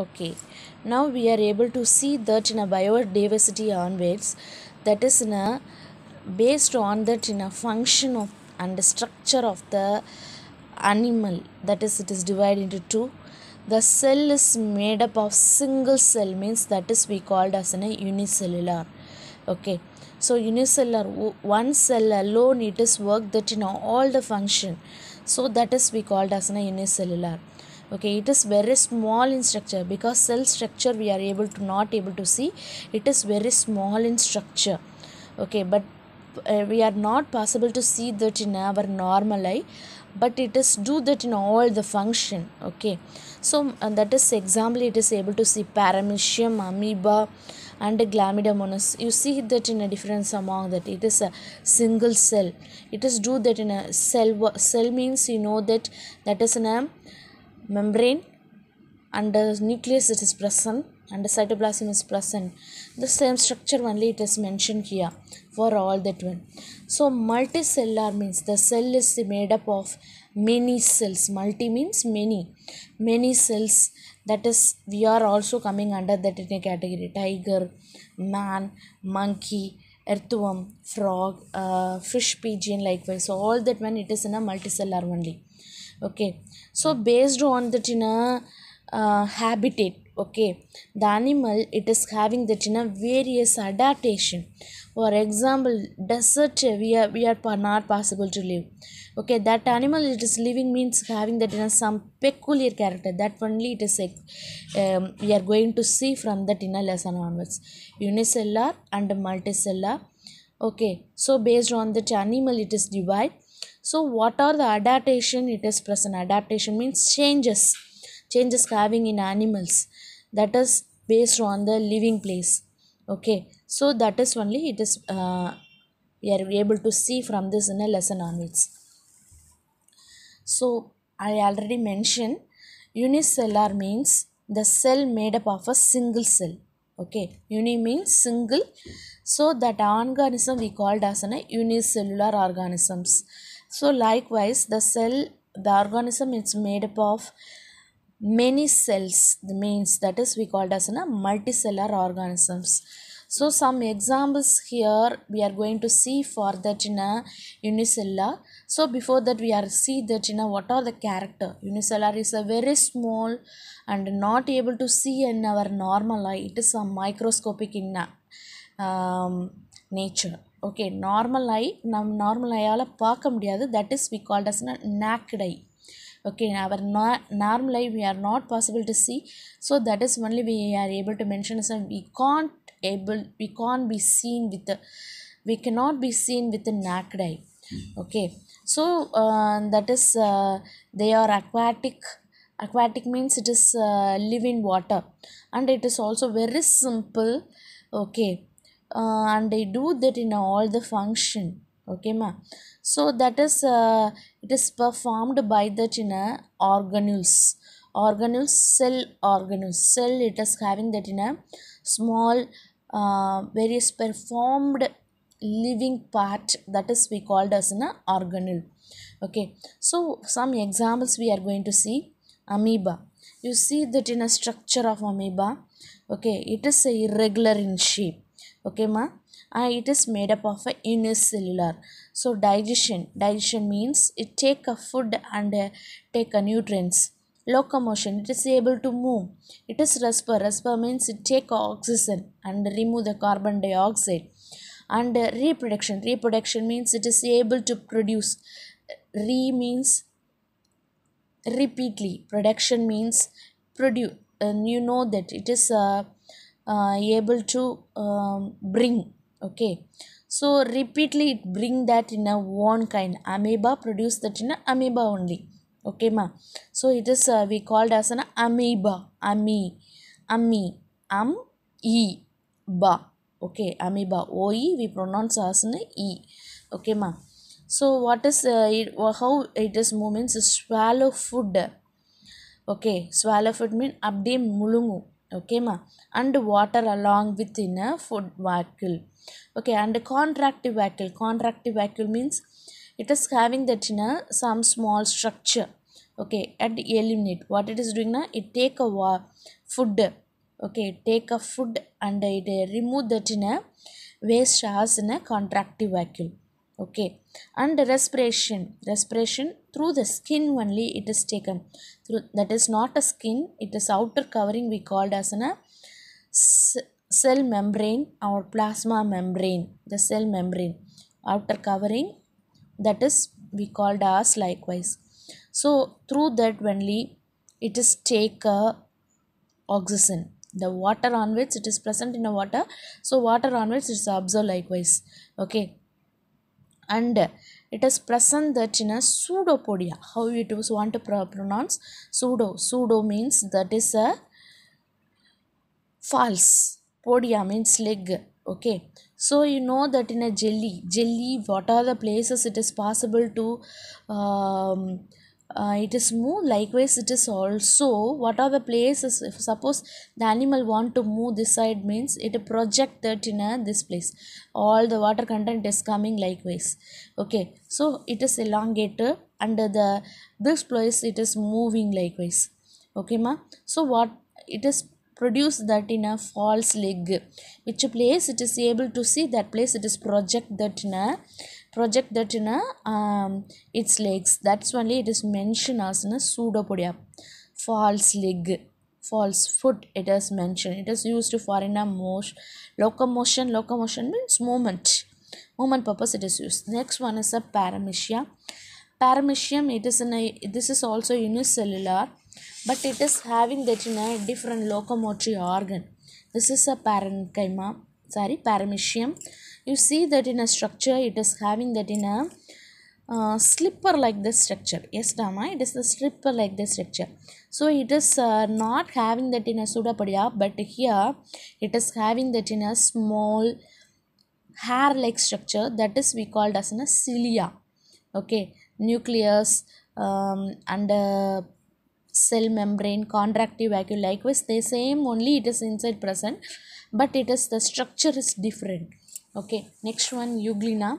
okay now we are able to see that in a biodiversity onwards that is in a based on that in a function of and the structure of the animal that is it is divided into two the cell is made up of single cell means that is we called as in a unicellular okay so unicellular one cell alone it is work that in all the function so that is we called as in a unicellular okay it is very small in structure because cell structure we are able to not able to see it is very small in structure okay but uh, we are not possible to see that in our normal eye but it is do that in all the function okay so and that is example it is able to see paramecium amoeba and glamidomonas you see that in a difference among that it is a single cell it is do that in a cell cell means you know that that is an membrane and the nucleus it is present and the cytoplasm is present the same structure only it is mentioned here for all that one so multicellular means the cell is made up of many cells multi means many many cells that is we are also coming under that in a category tiger man monkey earthworm frog uh, fish pigeon likewise so all that one it is in a multicellular only okay so based on that in habitat. okay the animal it is having the Tina various adaptation for example desert we are, we are not possible to live okay that animal it is living means having the Tina some peculiar character that only it is um, we are going to see from the Tina a lesson onwards unicellular and multicellular okay so based on that animal it is divided so what are the adaptation it is present adaptation means changes changes having in animals that is based on the living place okay so that is only it is uh, we are able to see from this in a lesson onwards so i already mentioned unicellular means the cell made up of a single cell okay uni means single so that organism we called as an unicellular organisms so likewise the cell the organism is made up of many cells the means that is we called as a multicellular organisms so some examples here we are going to see for that in a unicellular so before that we are see that in a what are the character unicellular is a very small and not able to see in our normal eye it is a microscopic in a, um, nature okay normal eye நம் normal eyeயால pakam முடியாது that is we called as naked eye okay our normal eye we are not possible to see so that is only we are able to mention as we can't able we can't be seen with the we cannot be seen with the naked eye okay so uh, that is uh, they are aquatic aquatic means it is uh, live in water and it is also very simple okay uh, and I do that in all the function okay ma so that is uh, it is performed by that in a organules cell organules cell it is having that in a small uh, various performed living part that is we called as an organelle okay so some examples we are going to see amoeba you see that in a structure of amoeba okay it is a irregular in shape okay ma uh, it is made up of a unicellular so digestion digestion means it take a food and uh, take a nutrients locomotion it is able to move it is respire respire means it take oxygen and remove the carbon dioxide and uh, reproduction reproduction means it is able to produce re means repeatedly production means produce and uh, you know that it is a uh, uh, able to um, bring okay so repeatedly it bring that in a one kind amoeba produce that in a amoeba only okay ma so it is uh, we called as an amoeba ami ami am e ba okay amoeba o e we pronounce as an e okay ma so what is uh, it, how it is movements swallow food okay swallow food mean abdi mulungu ma, and water along with a food vacuole okay and contractive vacuole contractive vacuole means it is having that in a some small structure okay and eliminate what it is doing now it take a food okay take a food and it uh, remove that in a waste as in a contractive vacuole okay and respiration respiration through the skin only it is taken through that is not a skin it is outer covering we called as an a uh, cell membrane or plasma membrane the cell membrane outer covering that is we called as likewise so through that only it is take a uh, oxygen the water on which it is present in the water so water on which it is absorbed likewise okay and it is present that in a pseudopodia how it was want to pronounce pseudo pseudo means that is a false podia means leg okay so you know that in a jelly jelly what are the places it is possible to um, uh, it is move likewise it is also what are the places if suppose the animal want to move this side means it project that in a, uh, this place all the water content is coming likewise okay so it is elongated under the this place it is moving likewise okay ma so what it is produced that in a false leg which place it is able to see that place it is project that in a uh, project that in a um, its legs that's only it is mentioned as in a pseudopodia false leg false foot it is mentioned it is used for in a motion locomotion locomotion means movement movement purpose it is used next one is a paramecium paramecium it is in a this is also unicellular but it is having that in a different locomotory organ this is a parenchyma sorry paramecium you see that in a structure it is having that in a uh, slipper like this structure yes dama it is a slipper like this structure so it is uh, not having that in a pseudopodia but here it is having that in a small hair like structure that is we called as in a cilia okay nucleus um, and uh, cell membrane contractive vacuole likewise the same only it is inside present but it is the structure is different okay next one euglena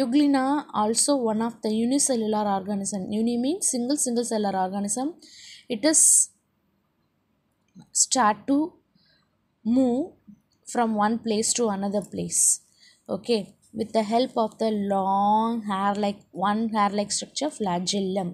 euglena also one of the unicellular organism uni means single single cellular organism it is start to move from one place to another place okay with the help of the long hair like one hair like structure flagellum